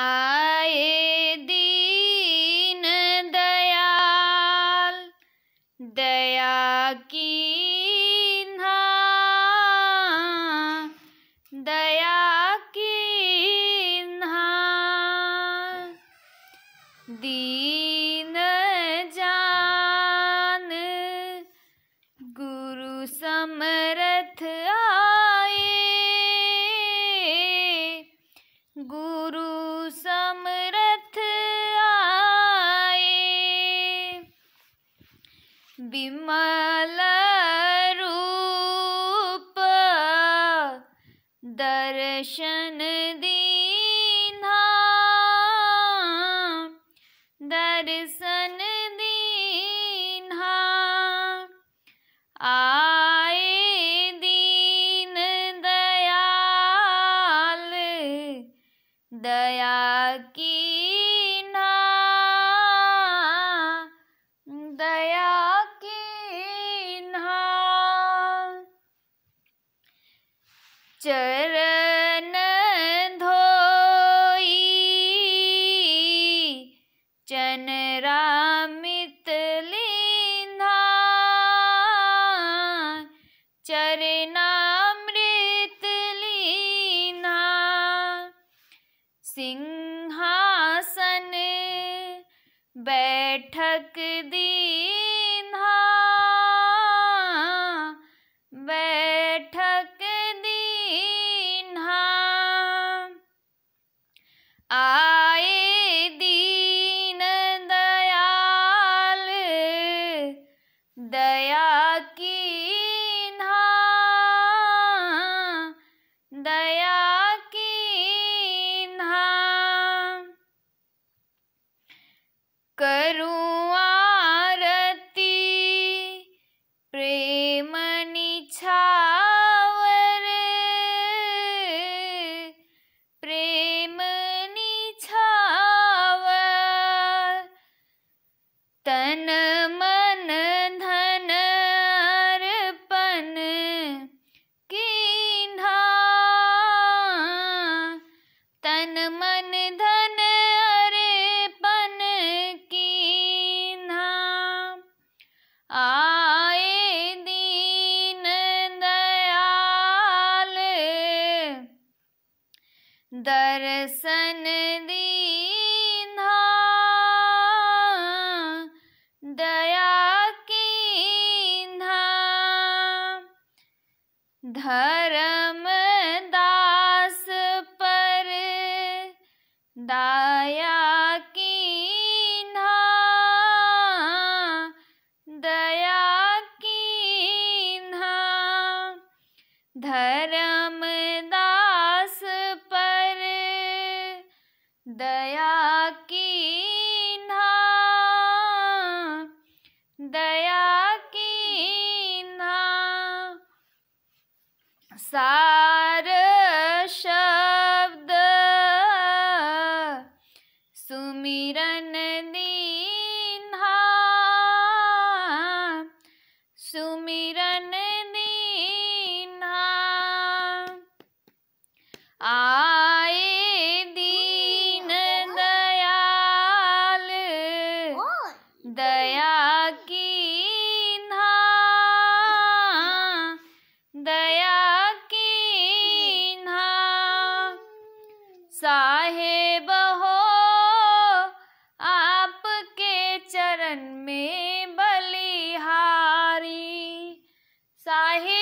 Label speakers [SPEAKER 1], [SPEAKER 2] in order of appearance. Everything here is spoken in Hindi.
[SPEAKER 1] आए दीन दयाल दया की दया की दीन जान गुरु समझ विमल रूप दर्शन दीना दर्शन दीना आए दीन दयाल दया की चरण धोई चनरामित लिंधा चरणामृत लीना सिंहासन बैठक दी The दर्शन दीना दया कीन्हा धर्म दास पर दया दया की दया की ना सा साहेब हो आपके चरण में बलिहारी साहेब